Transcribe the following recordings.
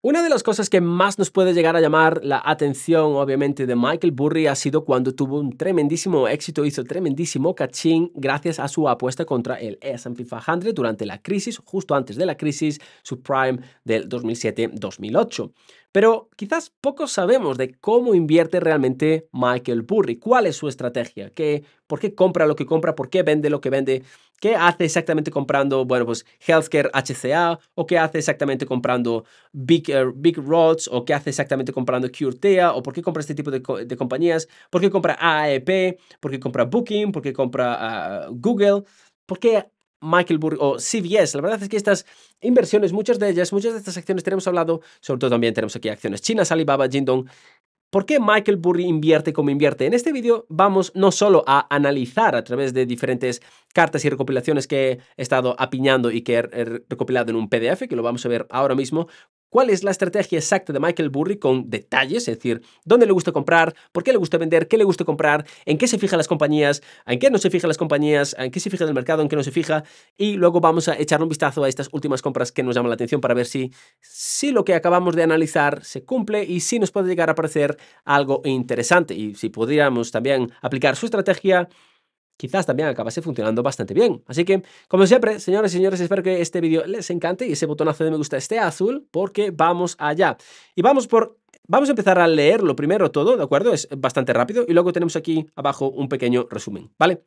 Una de las cosas que más nos puede llegar a llamar la atención, obviamente, de Michael Burry ha sido cuando tuvo un tremendísimo éxito, hizo tremendísimo cachín gracias a su apuesta contra el S&P 500 durante la crisis, justo antes de la crisis subprime del 2007-2008. Pero quizás pocos sabemos de cómo invierte realmente Michael Burry, cuál es su estrategia, qué, por qué compra lo que compra, por qué vende lo que vende, qué hace exactamente comprando, bueno, pues Healthcare HCA, o qué hace exactamente comprando eh, Big, Rods, o qué hace exactamente comprando Curetea o por qué compra este tipo de, compañías, por qué compra AEP, por qué compra Booking, por qué compra ah, Google, por qué Michael Burry o CVS. La verdad es que estas inversiones, muchas de ellas, muchas de estas acciones tenemos hablado, sobre todo también tenemos aquí acciones chinas, Alibaba, Jindong. ¿Por qué Michael Burry invierte como invierte? En este vídeo vamos no solo a analizar a través de diferentes cartas y recopilaciones que he estado apiñando y que he recopilado en un PDF, que lo vamos a ver ahora mismo, cuál es la estrategia exacta de Michael Burry con detalles, es decir, dónde le gusta comprar, por qué le gusta vender, qué le gusta comprar, en qué se fijan las compañías, en qué no se fijan las compañías, en qué se fija el mercado, en qué no se fija, y luego vamos a echar un vistazo a estas últimas compras que nos llaman la atención para ver si, si lo que acabamos de analizar se cumple y si nos puede llegar a parecer algo interesante y si podríamos también aplicar su estrategia quizás también acabase funcionando bastante bien. Así que, como siempre, señores y señores, espero que este vídeo les encante y ese botonazo de me gusta esté azul porque vamos allá. Y vamos por Vamos a empezar a leerlo primero todo, ¿de acuerdo? Es bastante rápido y luego tenemos aquí abajo un pequeño resumen, ¿vale?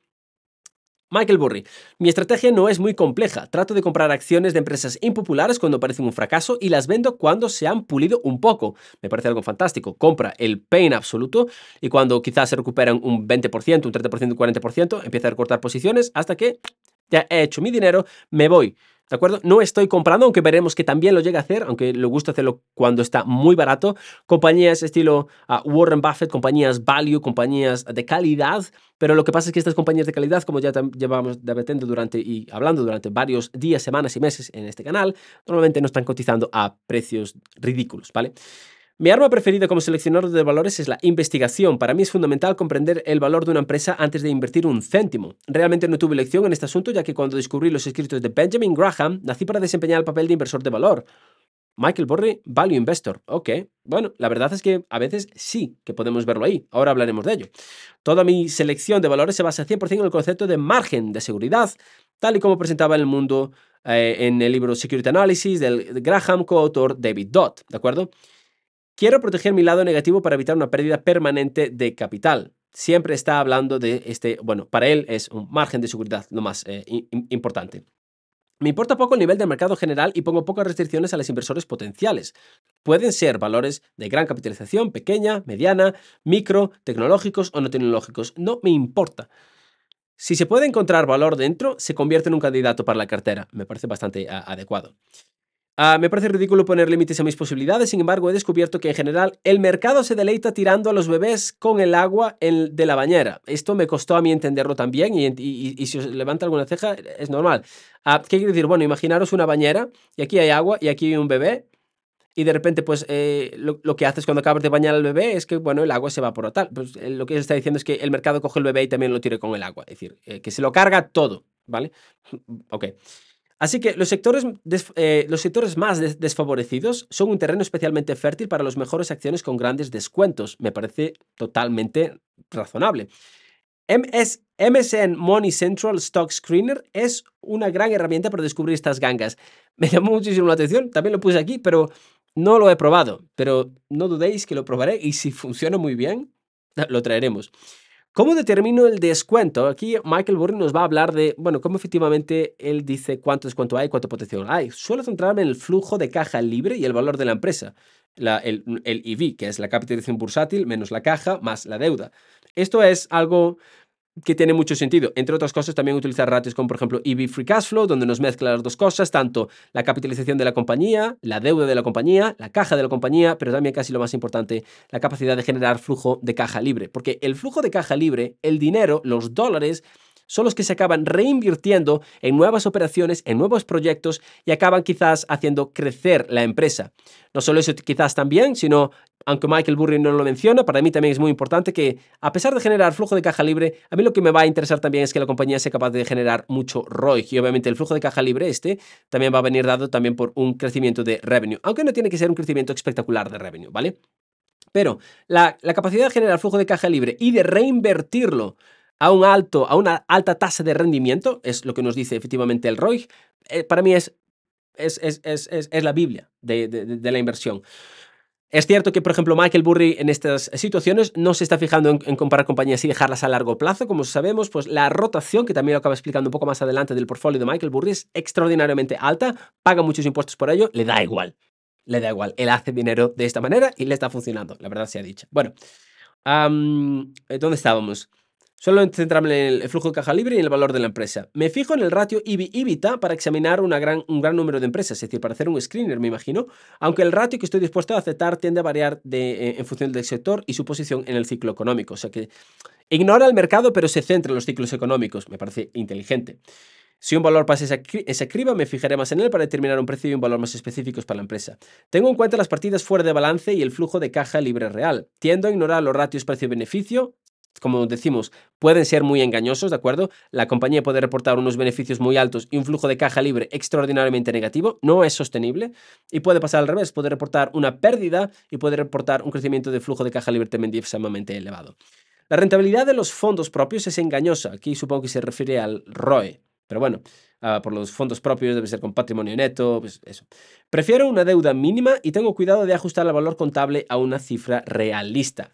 Michael Burry, mi estrategia no es muy compleja. Trato de comprar acciones de empresas impopulares cuando parecen un fracaso y las vendo cuando se han pulido un poco. Me parece algo fantástico. Compra el pain absoluto y cuando quizás se recuperan un 20%, un 30%, un 40%, empieza a recortar posiciones hasta que ya he hecho mi dinero, me voy. ¿De acuerdo? No estoy comprando, aunque veremos que también lo llega a hacer, aunque le gusta hacerlo cuando está muy barato. Compañías estilo ah, Warren Buffett, compañías value, compañías de calidad. Pero lo que pasa es que estas compañías de calidad, como ya llevamos debatiendo durante y hablando durante varios días, semanas y meses en este canal, normalmente no están cotizando a precios ridículos, ¿vale? Mi arma preferida como seleccionador de valores es la investigación. Para mí es fundamental comprender el valor de una empresa antes de invertir un céntimo. Realmente no tuve elección en este asunto, ya que cuando descubrí los escritos de Benjamin Graham, nací para desempeñar el papel de inversor de valor. Michael Burry, Value Investor. Ok, bueno, la verdad es que a veces sí que podemos verlo ahí. Ahora hablaremos de ello. Toda mi selección de valores se basa 100% en el concepto de margen de seguridad, tal y como presentaba el mundo eh, en el libro Security Analysis del Graham, coautor David Dodd. ¿De acuerdo? Quiero proteger mi lado negativo para evitar una pérdida permanente de capital. Siempre está hablando de este, bueno, para él es un margen de seguridad lo más eh, importante. Me importa poco el nivel del mercado general y pongo pocas restricciones a los inversores potenciales. Pueden ser valores de gran capitalización, pequeña, mediana, micro, tecnológicos o no tecnológicos. No me importa. Si se puede encontrar valor dentro, se convierte en un candidato para la cartera. Me parece bastante eh, adecuado. Ah, me parece ridículo poner límites a mis posibilidades, sin embargo he descubierto que en general el mercado se deleita tirando a los bebés con el agua de la bañera. Esto me costó a mí entenderlo también y, si os levanta alguna ceja es normal. Ah, ¿Qué quiere decir? Bueno, imaginaros una bañera y aquí hay agua y aquí hay un bebé y de repente pues eh, lo, que haces cuando acabas de bañar al bebé es que bueno el agua se evapora tal pues eh, lo que él está diciendo es que el mercado coge el bebé y también lo tire con el agua es decir eh, que se lo carga todo vale ok Así que los sectores, eh, los sectores más desfavorecidos son un terreno especialmente fértil para las mejores acciones con grandes descuentos. Me parece totalmente razonable. MS, MSN Money Central Stock Screener es una gran herramienta para descubrir estas gangas. Me llamó muchísimo la atención, también lo puse aquí, pero no lo he probado. Pero no dudéis que lo probaré y si funciona muy bien, lo traeremos. ¿Cómo determino el descuento? Aquí Michael Burry nos va a hablar de, bueno, cómo efectivamente él dice cuánto descuento hay, cuánto potencial hay. Suelo centrarme en el flujo de caja libre y el valor de la empresa. el, el EV, que es la capitalización bursátil menos la caja más la deuda. Esto es algo que tiene mucho sentido. Entre otras cosas, también utilizar ratios como, por ejemplo, EV Free Cash Flow, donde nos mezcla las dos cosas, tanto la capitalización de la compañía, la deuda de la compañía, la caja de la compañía, pero también casi lo más importante, la capacidad de generar flujo de caja libre. Porque el flujo de caja libre, el dinero, los dólares, son los que se acaban reinvirtiendo en nuevas operaciones, en nuevos proyectos y acaban quizás haciendo crecer la empresa. No solo eso quizás también, sino aunque Michael Burry no lo menciona, para mí también es muy importante que, a pesar de generar flujo de caja libre, a mí lo que me va a interesar también es que la compañía sea capaz de generar mucho ROI. Y obviamente el flujo de caja libre este también va a venir dado también por un crecimiento de revenue, aunque no tiene que ser un crecimiento espectacular de revenue, ¿vale? Pero la, capacidad de generar flujo de caja libre y de reinvertirlo a un alto, a una alta tasa de rendimiento, es lo que nos dice efectivamente el ROI, eh, para mí es, es, la Biblia de la inversión. Es cierto que, por ejemplo, Michael Burry en estas situaciones no se está fijando en, comprar compañías y dejarlas a largo plazo. Como sabemos, pues la rotación, que también lo acaba explicando un poco más adelante del portfolio de Michael Burry, es extraordinariamente alta, paga muchos impuestos por ello, le da igual. Le da igual. Él hace dinero de esta manera y le está funcionando, la verdad se ha dicho. Bueno, ¿dónde estábamos? Solo centrarme en el flujo de caja libre y en el valor de la empresa. Me fijo en el ratio IBI-IBITA para examinar un gran número de empresas, es decir, para hacer un screener, me imagino, aunque el ratio que estoy dispuesto a aceptar tiende a variar eh, en función del sector y su posición en el ciclo económico. O sea que ignora el mercado, pero se centra en los ciclos económicos. Me parece inteligente. Si un valor pasa ese esa, criba, me fijaré más en él para determinar un precio y un valor más específicos para la empresa. Tengo en cuenta las partidas fuera de balance y el flujo de caja libre real. Tiendo a ignorar los ratios precio-beneficio como decimos, pueden ser muy engañosos, ¿de acuerdo? La compañía puede reportar unos beneficios muy altos y un flujo de caja libre extraordinariamente negativo, no es sostenible, y puede pasar al revés, puede reportar una pérdida y puede reportar un crecimiento de flujo de caja libre tremendamente elevado. La rentabilidad de los fondos propios es engañosa, aquí supongo que se refiere al ROE, pero bueno, ah, por los fondos propios debe ser con patrimonio neto, pues eso. Prefiero una deuda mínima y tengo cuidado de ajustar el valor contable a una cifra realista.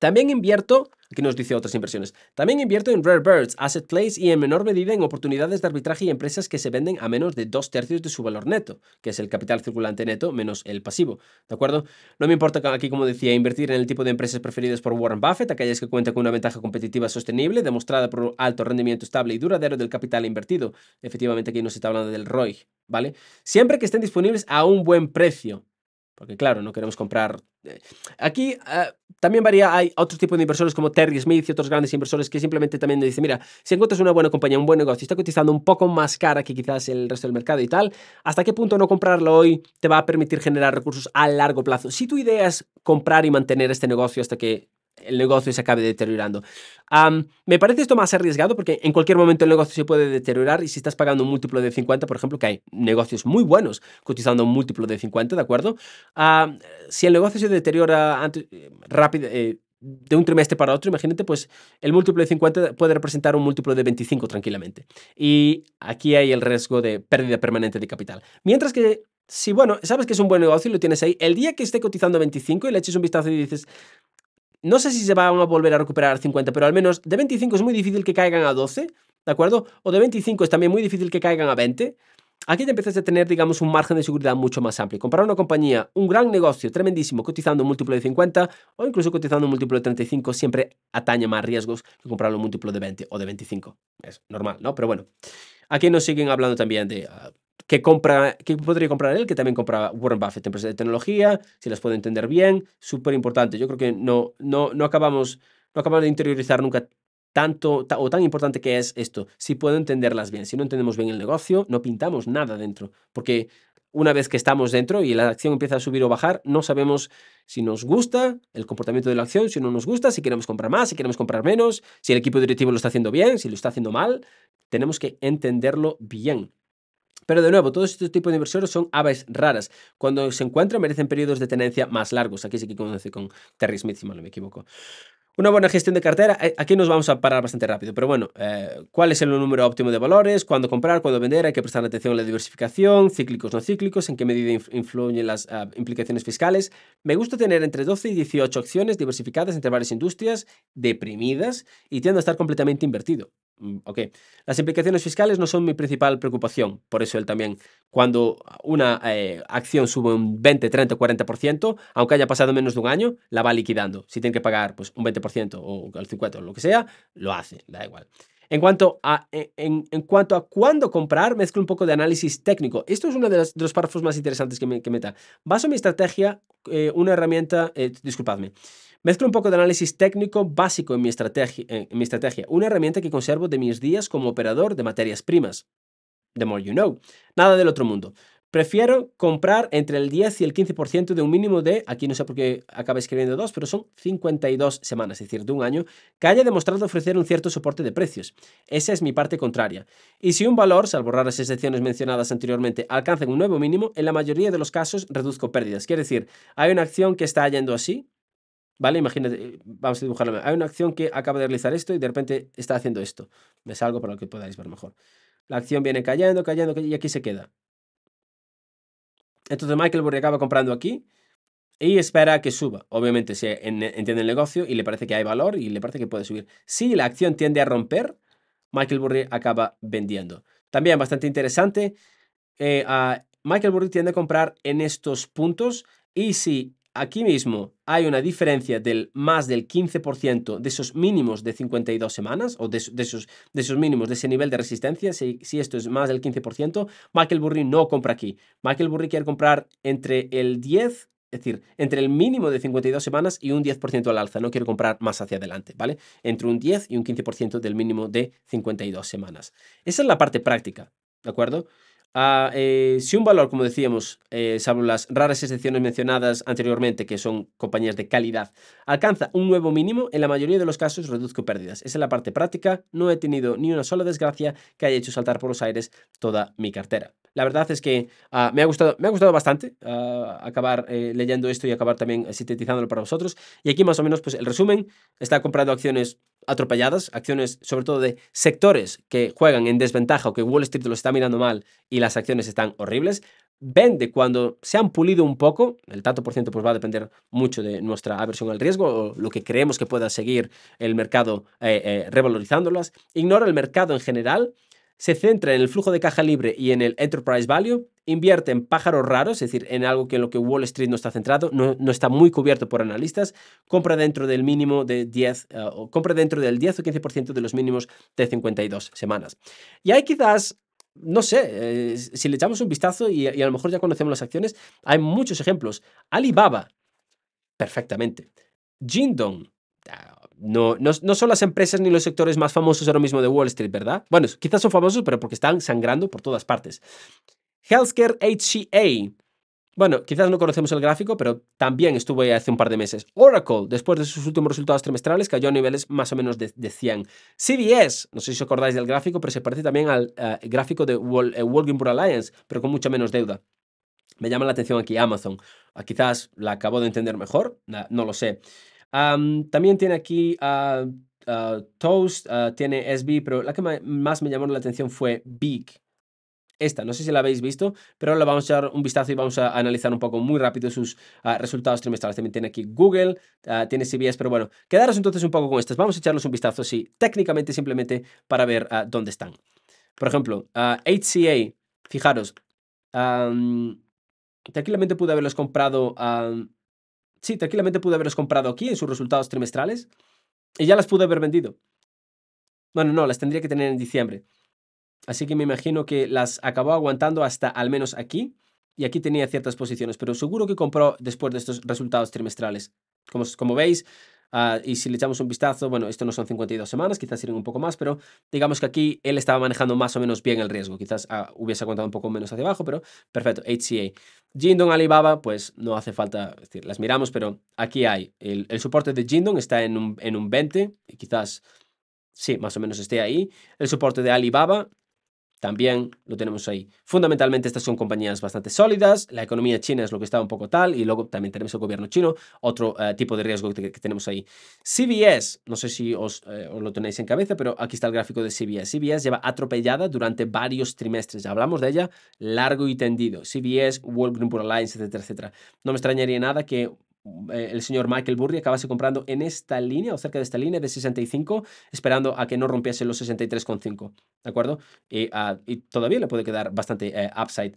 También invierto, aquí nos dice otras inversiones, también invierto en Rare Birds, Asset Plays y en menor medida en oportunidades de arbitraje y empresas que se venden a menos de dos tercios de su valor neto, que es el capital circulante neto menos el pasivo. ¿De acuerdo? No me importa aquí, como decía, invertir en el tipo de empresas preferidas por Warren Buffett, aquellas que cuentan con una ventaja competitiva sostenible, demostrada por un alto rendimiento estable y duradero del capital invertido. Efectivamente, aquí nos está hablando del ROI, ¿vale? Siempre que estén disponibles a un buen precio. Porque claro, no queremos comprar... Eh, aquí ah, también varía, hay otro tipo de inversores como Terry Smith y otros grandes inversores que simplemente también dicen, mira, si encuentras una buena compañía, un buen negocio, está cotizando un poco más cara que quizás el resto del mercado y tal, ¿hasta qué punto no comprarlo hoy te va a permitir generar recursos a largo plazo? Si tu idea es comprar y mantener este negocio hasta que el negocio se acabe deteriorando. me parece esto más arriesgado porque en cualquier momento el negocio se puede deteriorar y si estás pagando un múltiplo de 50, por ejemplo, que hay negocios muy buenos cotizando un múltiplo de 50, ¿de acuerdo? si el negocio se deteriora eh, rápido, eh, de un trimestre para otro, imagínate, pues el múltiplo de 50 puede representar un múltiplo de 25 tranquilamente. Y aquí hay el riesgo de pérdida permanente de capital. Mientras que si, bueno, sabes que es un buen negocio y lo tienes ahí, el día que esté cotizando 25 y le eches un vistazo y dices, no sé si se van a volver a recuperar 50, pero al menos de 25 es muy difícil que caigan a 12, ¿de acuerdo? O de 25 es también muy difícil que caigan a 20. Aquí te empiezas a tener, digamos, un margen de seguridad mucho más amplio. Comprar una compañía, un gran negocio, tremendísimo, cotizando un múltiplo de 50 o incluso cotizando un múltiplo de 35, siempre atañe más riesgos que comprar un múltiplo de 20 o de 25. Es normal, ¿no? Pero bueno, aquí nos siguen hablando también de ah, ¿Qué, compra, podría comprar él? Que también compra Warren Buffett, empresa de tecnología, si las puedo entender bien, súper importante. Yo creo que no, no, no, acabamos, no acabamos de interiorizar nunca tanto o tan importante que es esto, si puedo entenderlas bien. Si no entendemos bien el negocio, no pintamos nada dentro, porque una vez que estamos dentro y la acción empieza a subir o bajar, no sabemos si nos gusta el comportamiento de la acción, si no nos gusta, si queremos comprar más, si queremos comprar menos, si el equipo directivo lo está haciendo bien, si lo está haciendo mal. Tenemos que entenderlo bien. Pero de nuevo, todos estos tipos de inversores son aves raras. Cuando se encuentran, merecen periodos de tenencia más largos. Aquí sí que conoce con Terry Smith, si no me equivoco. Una buena gestión de cartera, eh, aquí nos vamos a parar bastante rápido, pero bueno, eh, ¿cuál es el número óptimo de valores? ¿Cuándo comprar? ¿Cuándo vender? Hay que prestar atención a la diversificación, cíclicos, no cíclicos, en qué medida influyen las ah, implicaciones fiscales. Me gusta tener entre 12 y 18 acciones diversificadas entre varias industrias, deprimidas, y tiendo a estar completamente invertido. Mm, ok. Las implicaciones fiscales no son mi principal preocupación. Por eso él también, cuando una eh, acción sube un 20, 30, 40%, aunque haya pasado menos de un año, la va liquidando. Si tiene que pagar pues, un 20% o el 50% o lo que sea, lo hace, da igual. En cuanto, a, en, cuanto a cuándo comprar, mezclo un poco de análisis técnico. Esto es uno de, los párrafos más interesantes que me, que meta. Baso mi estrategia, eh, una herramienta, eh, disculpadme, Mezclo un poco de análisis técnico básico en mi, estrategia, una herramienta que conservo de mis días como operador de materias primas. The more you know. Nada del otro mundo. Prefiero comprar entre el 10 y el 15% de un mínimo de, aquí no sé por qué acaba escribiendo dos, pero son 52 semanas, es decir, de un año, que haya demostrado ofrecer un cierto soporte de precios. Esa es mi parte contraria. Y si un valor, salvo las excepciones mencionadas anteriormente, alcanza un nuevo mínimo, en la mayoría de los casos reduzco pérdidas. Quiere decir, hay una acción que está yendo así, ¿Vale? Imagínate, eh, vamos a dibujarlo. Hay una acción que acaba de realizar esto y de repente está haciendo esto. Me salgo para que podáis ver mejor. La acción viene cayendo, cayendo, y aquí se queda. Entonces Michael Burry acaba comprando aquí y espera que suba. Obviamente se entiende el negocio y le parece que hay valor y le parece que puede subir. Si la acción tiende a romper, Michael Burry acaba vendiendo. También bastante interesante, eh, Michael Burry tiende a comprar en estos puntos y si Aquí mismo hay una diferencia del más del 15% de esos mínimos de 52 semanas o de, esos, de esos mínimos, de ese nivel de resistencia. Si, si, esto es más del 15%, Michael Burry no compra aquí. Michael Burry quiere comprar entre el 10, es decir, entre el mínimo de 52 semanas y un 10% al alza. No quiere comprar más hacia adelante, ¿vale? Entre un 10 y un 15% del mínimo de 52 semanas. Esa es la parte práctica, ¿de acuerdo? Ah, eh, si un valor, como decíamos, eh, salvo las raras excepciones mencionadas anteriormente, que son compañías de calidad, alcanza un nuevo mínimo, en la mayoría de los casos reduzco pérdidas. Esa es la parte práctica. No he tenido ni una sola desgracia que haya hecho saltar por los aires toda mi cartera la verdad es que ah, me, ha gustado, me ha gustado bastante ah, acabar eh, leyendo esto y acabar también sintetizándolo para vosotros. Y aquí más o menos pues, el resumen está comprando acciones atropelladas, acciones sobre todo de sectores que juegan en desventaja o que Wall Street lo está mirando mal y las acciones están horribles. Vende cuando se han pulido un poco, el tanto por ciento pues va a depender mucho de nuestra aversión al riesgo o lo que creemos que pueda seguir el mercado eh, eh, revalorizándolas. Ignora el mercado en general se centra en el flujo de caja libre y en el enterprise value, invierte en pájaros raros, es decir, en algo que en lo que Wall Street no está centrado, no, está muy cubierto por analistas, compra dentro del mínimo de 10, eh, o compra dentro del 10 o 15% de los mínimos de 52 semanas. Y hay quizás no sé, eh, si le echamos un vistazo y, a lo mejor ya conocemos las acciones, hay muchos ejemplos. Alibaba, perfectamente. Jingdong, ah, no, no, son las empresas ni los sectores más famosos ahora mismo de Wall Street, ¿verdad? Bueno, quizás son famosos, pero porque están sangrando por todas partes. Healthcare HCA. Bueno, quizás no conocemos el gráfico, pero también estuvo ahí hace un par de meses. Oracle, después de sus últimos resultados trimestrales, cayó a niveles más o menos de, de 100. CVS. no sé si os acordáis del gráfico, pero se parece también al eh, gráfico de Wall, eh, Alliance, pero con mucha menos deuda. Me llama la atención aquí Amazon. Ah, quizás la acabo de entender mejor, no lo sé también tiene aquí ah, ah, Toast, ah, tiene SB, pero la que más me llamó la atención fue Big. Esta, no sé si la habéis visto, pero ahora la vamos a echar un vistazo y vamos a analizar un poco muy rápido sus resultados trimestrales. También tiene aquí Google, tiene CBS, pero bueno, quedaros entonces un poco con estas. Vamos a echarles un vistazo, sí, técnicamente simplemente para ver dónde están. Por ejemplo, HCA, fijaros, tranquilamente pude haberlos comprado sí, tranquilamente pude haberlos comprado aquí en sus resultados trimestrales y ya las pude haber vendido. Bueno, no, las tendría que tener en diciembre. Así que me imagino que las acabó aguantando hasta al menos aquí y aquí tenía ciertas posiciones, pero seguro que compró después de estos resultados trimestrales. Como, como veis, Ah, y si le echamos un vistazo, bueno, esto no son 52 semanas, quizás sirven un poco más, pero digamos que aquí él estaba manejando más o menos bien el riesgo. Quizás ah, hubiese contado un poco menos hacia abajo, pero perfecto, HCA. Jindong Alibaba, pues no hace falta, es decir, las miramos, pero aquí hay. El, soporte de Jindong está en un, en un 20, y quizás, sí, más o menos esté ahí. El soporte de Alibaba también lo tenemos ahí. Fundamentalmente estas son compañías bastante sólidas, la economía china es lo que está un poco tal y luego también tenemos el gobierno chino, otro eh, tipo de riesgo que, tenemos ahí. CBS, no sé si eh, os, lo tenéis en cabeza, pero aquí está el gráfico de CBS. CBS lleva atropellada durante varios trimestres, ya hablamos de ella largo y tendido. CBS, World Group Alliance, etcétera, etcétera. No me extrañaría nada que eh, el señor Michael Burry acabase comprando en esta línea o cerca de esta línea de 65, esperando a que no rompiese los 63,5. ¿De acuerdo? Ah, y, todavía le puede quedar bastante eh, upside.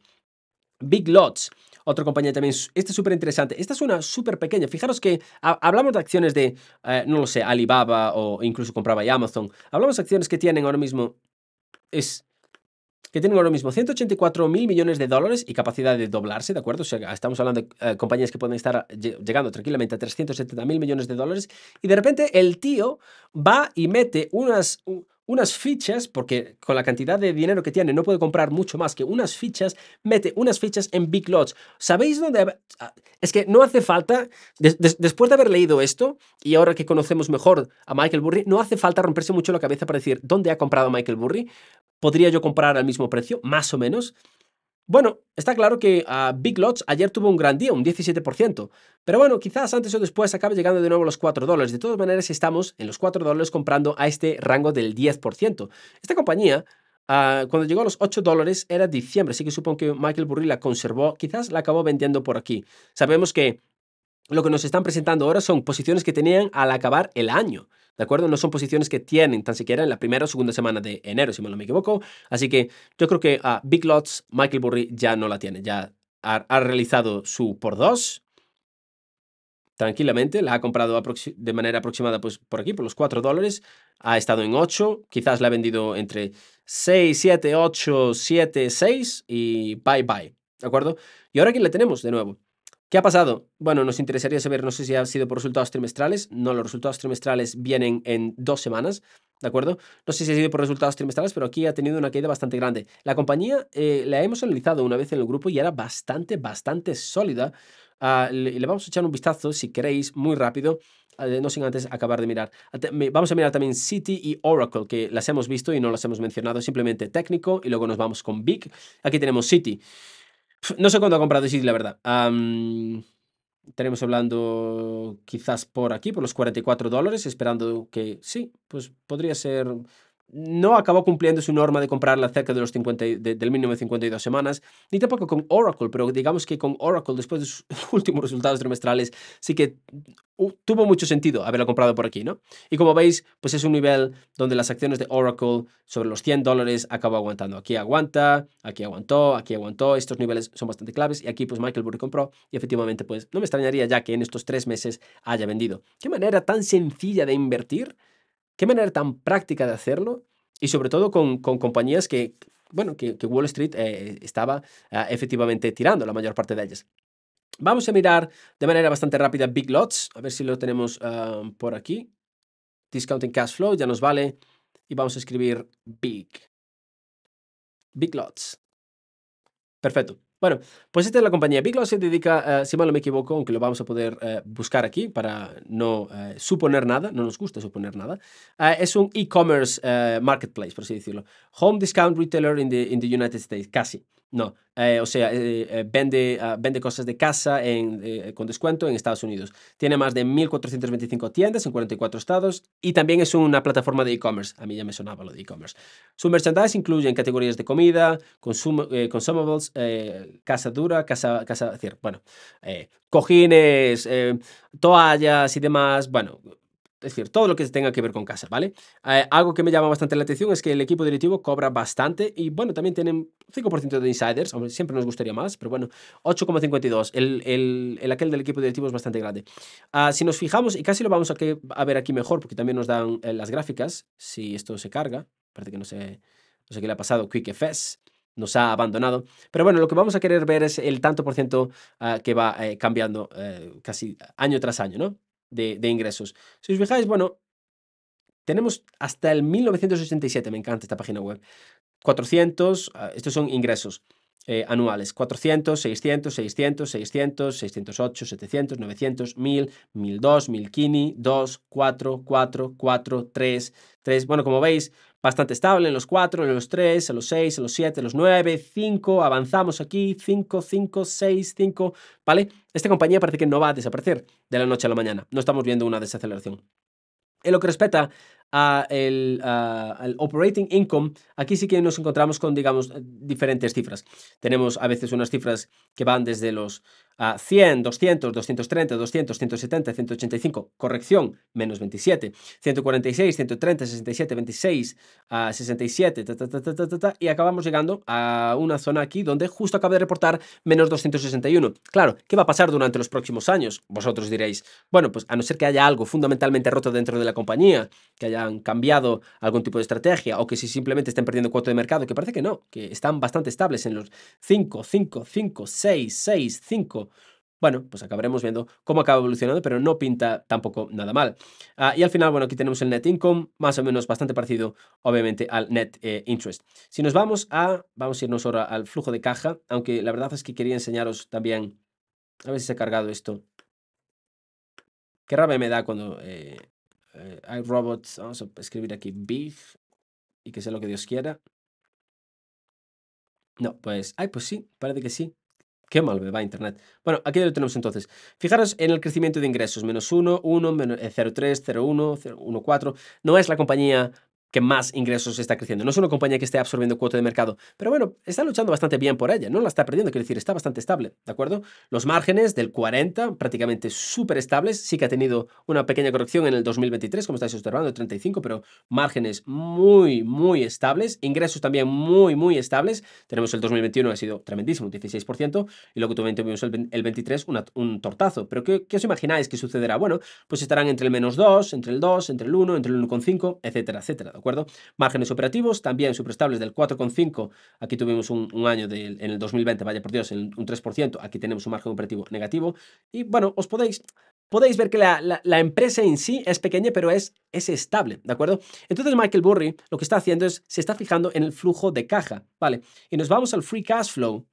Big Lots, otra compañía también, esta es súper interesante, esta es una súper pequeña, fijaros que hablamos de acciones de, eh, no lo sé, Alibaba o incluso compraba Amazon, hablamos de acciones que tienen ahora mismo, es que tienen ahora mismo 184 mil millones de dólares y capacidad de doblarse, ¿de acuerdo? O sea, estamos hablando de eh, compañías que pueden estar eh, llegando tranquilamente a 370 mil millones de dólares y de repente el tío va y mete unas, unas fichas, porque con la cantidad de dinero que tiene no puede comprar mucho más que unas fichas, mete unas fichas en Big Lots. ¿Sabéis dónde? Ah, es que no hace falta, después de haber leído esto, y ahora que conocemos mejor a Michael Burry, no hace falta romperse mucho la cabeza para decir dónde ha comprado Michael Burry, ¿Podría yo comprar al mismo precio? Más o menos. Bueno, está claro que ah, Big Lots ayer tuvo un gran día, un 17%. Pero bueno, quizás antes o después acabe llegando de nuevo los 4 dólares. De todas maneras, estamos en los 4 dólares comprando a este rango del 10%. Esta compañía, ah, cuando llegó a los 8 dólares, era diciembre, así que supongo que Michael Burry la conservó. Quizás la acabó vendiendo por aquí. Sabemos que lo que nos están presentando ahora son posiciones que tenían al acabar el año. ¿de acuerdo? No son posiciones que tienen tan siquiera en la primera o segunda semana de enero, si no me equivoco. Así que yo creo que a ah, Big Lots, Michael Burry ya no la tiene, ya ha, realizado su por dos tranquilamente, la ha comprado de manera aproximada pues, por aquí, por los 4 dólares, ha estado en 8, quizás la ha vendido entre 6, 7, 8, 7, 6 y bye bye, ¿de acuerdo? Y ahora aquí la tenemos de nuevo, ¿Qué ha pasado? Bueno, nos interesaría saber, no sé si ha sido por resultados trimestrales. No, los resultados trimestrales vienen en dos semanas, ¿de acuerdo? No sé si ha sido por resultados trimestrales, pero aquí ha tenido una caída bastante grande. La compañía eh, la hemos analizado una vez en el grupo y era bastante, bastante sólida. Ah, le, vamos a echar un vistazo, si queréis, muy rápido, ah, no sin antes acabar de mirar. Ah, vamos a mirar también City y Oracle, que las hemos visto y no las hemos mencionado, simplemente técnico, y luego nos vamos con Big. Aquí tenemos City. No sé cuándo ha comprado sí, la verdad. tenemos hablando quizás por aquí, por los 44 dólares, esperando que sí, pues podría ser no acabó cumpliendo su norma de comprarla cerca de los 50, del mínimo de 52 semanas, ni tampoco con Oracle, pero digamos que con Oracle, después de sus últimos resultados trimestrales, sí que uh, tuvo mucho sentido haberla comprado por aquí, ¿no? Y como veis, pues es un nivel donde las acciones de Oracle sobre los 100 dólares acabó aguantando. Aquí aguanta, aquí aguantó, aquí aguantó, estos niveles son bastante claves y aquí pues Michael Burry compró y efectivamente pues no me extrañaría ya que en estos tres meses haya vendido. ¿Qué manera tan sencilla de invertir? Qué manera tan práctica de hacerlo y sobre todo con, compañías que, bueno, que, Wall Street eh, estaba ah, efectivamente tirando la mayor parte de ellas. Vamos a mirar de manera bastante rápida Big Lots, a ver si lo tenemos ah, por aquí. Discounting Cash Flow ya nos vale y vamos a escribir Big. Big Lots. Perfecto. Bueno, pues esta es la compañía. Biglow se dedica, eh, si mal no me equivoco, aunque lo vamos a poder eh, buscar aquí para no eh, suponer nada, no nos gusta suponer nada, es un e-commerce marketplace, por así decirlo. Home discount retailer in the, in the United States, casi. No, eh, o sea, eh, eh, vende, ah, vende cosas de casa con descuento en Estados Unidos. Tiene más de 1.425 tiendas en 44 estados y también es una plataforma de e-commerce. A mí ya me sonaba lo de e-commerce. Su merchandise incluye categorías de comida, consumables, casa dura, casa, casa, bueno, cojines, toallas y demás. Bueno, es decir, todo lo que tenga que ver con casa, ¿vale? Eh, algo que me llama bastante la atención es que el equipo directivo cobra bastante y, bueno, también tienen 5% de insiders, hombre, siempre nos gustaría más, pero bueno, 8,52. El, el, el, aquel del equipo directivo es bastante grande. Ah, si nos fijamos, y casi lo vamos a, ver aquí mejor, porque también nos dan eh, las gráficas, si esto se carga, parece que no sé, no sé qué le ha pasado, QuickFS nos ha abandonado. Pero bueno, lo que vamos a querer ver es el tanto por ciento ah, que va eh, cambiando casi año tras año, ¿no? de, ingresos. Si os fijáis, bueno, tenemos hasta el 1987, me encanta esta página web. 400, ah, estos son ingresos. Eh, anuales, 400, 600, 600, 600, 608, 700, 900, 1000, 1002, 1000 2, 4, 4, 4, 3, 3. Bueno, como veis, bastante estable en los 4, en los 3, en los 6, en los 7, en los 9, 5, avanzamos aquí, 5, 5, 6, 5, ¿vale? Esta compañía parece que no va a desaparecer de la noche a la mañana, no estamos viendo una desaceleración. En lo que respecta al operating income, aquí sí que nos encontramos con, digamos, diferentes cifras. Tenemos a veces unas cifras que van desde los a 100, 200, 230, 200, 170, 185, corrección, menos 27, 146, 130, 67, 26, a 67, ta, ta, ta, ta, ta, y acabamos llegando a una zona aquí donde justo acaba de reportar menos 261. Claro, ¿qué va a pasar durante los próximos años? Vosotros diréis, bueno, pues a no ser que haya algo fundamentalmente roto dentro de la compañía, que hayan cambiado algún tipo de estrategia o que si simplemente estén perdiendo cuota de mercado, que parece que no, que están bastante estables en los 5, 5, 5, 6, 6, 5, bueno, pues acabaremos viendo cómo acaba evolucionando, pero no pinta tampoco nada mal. Ah, y al final, bueno, aquí tenemos el net income, más o menos bastante parecido, obviamente, al net eh, interest. Si nos vamos a, vamos a irnos ahora al flujo de caja, aunque la verdad es que quería enseñaros también, a ver si se ha cargado esto. Qué rabia me da cuando eh, eh, hay robots, vamos a escribir aquí big y que sea lo que Dios quiera. No, pues, ay, pues sí, parece que sí. Qué mal me va Internet. Bueno, aquí lo tenemos entonces. Fijaros en el crecimiento de ingresos, menos 1, 1, 0,3, 0,1, 4. No es la compañía que más ingresos está creciendo. No es una compañía que esté absorbiendo cuota de mercado, pero bueno, está luchando bastante bien por ella, no la está perdiendo, quiero decir, está bastante estable, ¿de acuerdo? Los márgenes del 40, prácticamente súper estables, sí que ha tenido una pequeña corrección en el 2023, como estáis observando, 35, pero márgenes muy, muy estables, ingresos también muy, muy estables. Tenemos el 2021, ha sido tremendísimo, un 16%, y luego tuvimos el, 23, un tortazo. Pero ¿qué, os imagináis que sucederá? Bueno, pues estarán entre el menos 2, entre el 2, entre el 1, entre el 1,5, etcétera, etcétera, acuerdo? Márgenes operativos también superestables del 4,5. Aquí tuvimos un, año en el 2020, vaya por Dios, en un 3%. Aquí tenemos un margen operativo negativo. Y bueno, os podéis podéis ver que la, la, la, empresa en sí es pequeña, pero es, es estable, ¿de acuerdo? Entonces Michael Burry lo que está haciendo es, se está fijando en el flujo de caja, ¿vale? Y nos vamos al free cash flow,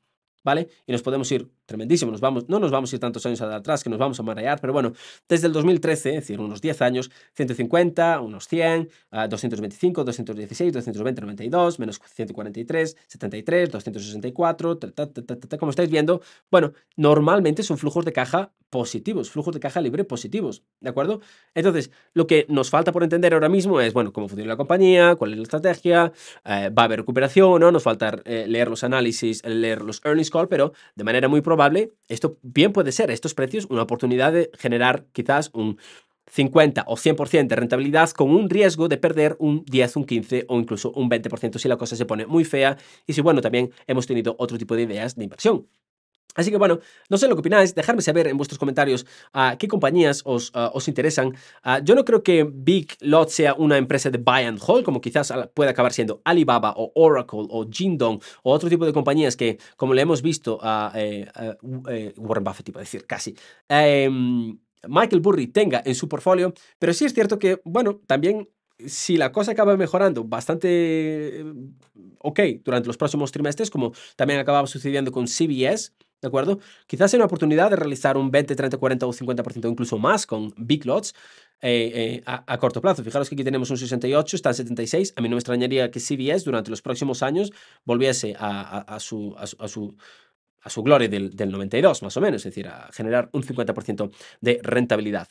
¿vale? Y nos podemos ir tremendísimo. Nos vamos, no nos vamos a ir tantos años atrás que nos vamos a marear, pero bueno, desde el 2013, es decir, unos 10 años, 150, unos 100, 225, 216, 220, 92, menos 143, 73, 264, como estáis viendo, bueno, normalmente son flujos de caja positivos, flujos de caja libre positivos, ¿de acuerdo? Entonces, lo que nos falta por entender ahora mismo es, bueno, cómo funciona la compañía, cuál es la estrategia, eh, va a haber recuperación, ¿no? Nos falta eh, leer los análisis, leer los earnings call, pero de manera muy probable esto bien puede ser, estos precios, una oportunidad de generar quizás un 50 o 100% de rentabilidad con un riesgo de perder un 10, un 15 o incluso un 20% si la cosa se pone muy fea y si, bueno, también hemos tenido otro tipo de ideas de inversión. Así que bueno, no sé lo que opináis, dejadme saber en vuestros comentarios a ah, qué compañías os, ah, os interesan. Ah, yo no creo que Big Lot sea una empresa de buy and hold, como quizás pueda acabar siendo Alibaba o Oracle o Jindong o otro tipo de compañías que, como le hemos visto a eh, eh, Warren Buffett, iba decir casi. Em, Michael Burry tenga en su portfolio, pero sí es cierto que, bueno, también si la cosa acaba mejorando bastante eh, ok durante los próximos trimestres, como también acababa sucediendo con CBS, ¿De acuerdo? Quizás sea una oportunidad de realizar un 20, 30, 40 o 50% incluso más con big lots eh, eh, a, corto plazo. Fijaros que aquí tenemos un 68, está en 76. A mí no me extrañaría que CBS durante los próximos años volviese a, a, a su, su, gloria del, del 92, más o menos, es decir, a generar un 50% de rentabilidad.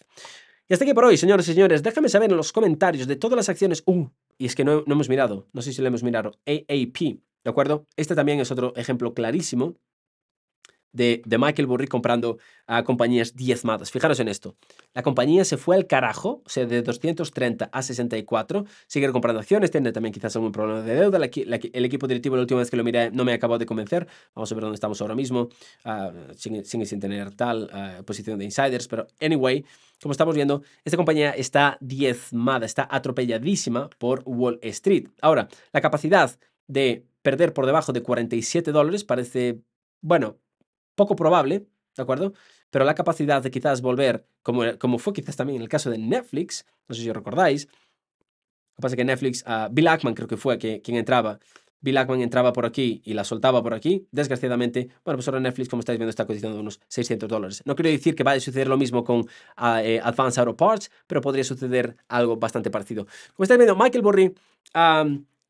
Y hasta aquí por hoy, señores y señores. Déjame saber en los comentarios de todas las acciones. Uh, y es que no, hemos mirado, no sé si lo hemos mirado, AAP, ¿de acuerdo? Este también es otro ejemplo clarísimo de, Michael Burry comprando a compañías diezmadas. Fijaros en esto. La compañía se fue al carajo, o sea, de 230 a 64. Sigue comprando acciones, tiene también quizás algún problema de deuda. el equipo directivo, la última vez que lo miré, no me acabó de convencer. Vamos a ver dónde estamos ahora mismo. Ah, sin tener tal ah, posición de insiders, pero anyway, como estamos viendo, esta compañía está diezmada, está atropelladísima por Wall Street. Ahora, la capacidad de perder por debajo de 47 dólares parece, bueno, poco probable, ¿de acuerdo? Pero la capacidad de quizás volver, como, eh, como fue quizás también en el caso de Netflix, no sé si os recordáis, lo que pasa es que Netflix, ah, Bill Ackman creo que fue que, quien entraba, Bill Ackman entraba por aquí y la soltaba por aquí, desgraciadamente, bueno, pues ahora Netflix, como estáis viendo, está cotizando unos 600 dólares. No quiero decir que vaya a suceder lo mismo con ah, eh, Advanced Auto Parts, pero podría suceder algo bastante parecido. Como estáis viendo, Michael Burry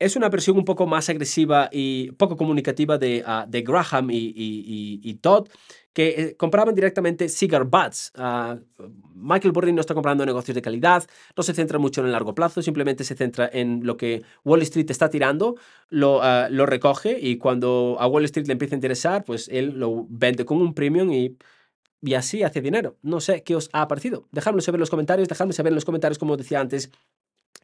es una versión un poco más agresiva y poco comunicativa de, ah, Graham y, Todd, que eh, compraban directamente cigar butts. Ah, Michael Burry no está comprando negocios de calidad, no se centra mucho en el largo plazo, simplemente se centra en lo que Wall Street está tirando, lo, ah, recoge y cuando a Wall Street le empieza a interesar, pues él lo vende con un premium y así hace dinero. No sé qué os ha parecido. Dejadme saber en los comentarios, dejadme saber en los comentarios, como decía antes,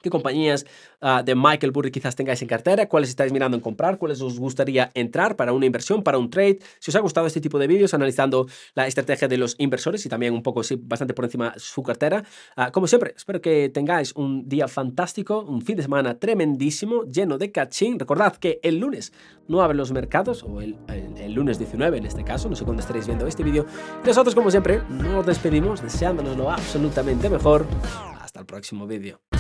¿Qué compañías ah, de Michael Burry quizás tengáis en cartera? ¿Cuáles estáis mirando en comprar? ¿Cuáles os gustaría entrar para una inversión, para un trade? Si os ha gustado este tipo de vídeos analizando la estrategia de los inversores y también un poco, sí, bastante por encima su cartera. Ah, como siempre, espero que tengáis un día fantástico, un fin de semana tremendísimo, lleno de cachín. Recordad que el lunes no abren los mercados, o el, el, lunes 19 en este caso, no sé cuándo estaréis viendo este vídeo. Nosotros, como siempre, nos despedimos deseándonos lo absolutamente mejor. Hasta el próximo vídeo.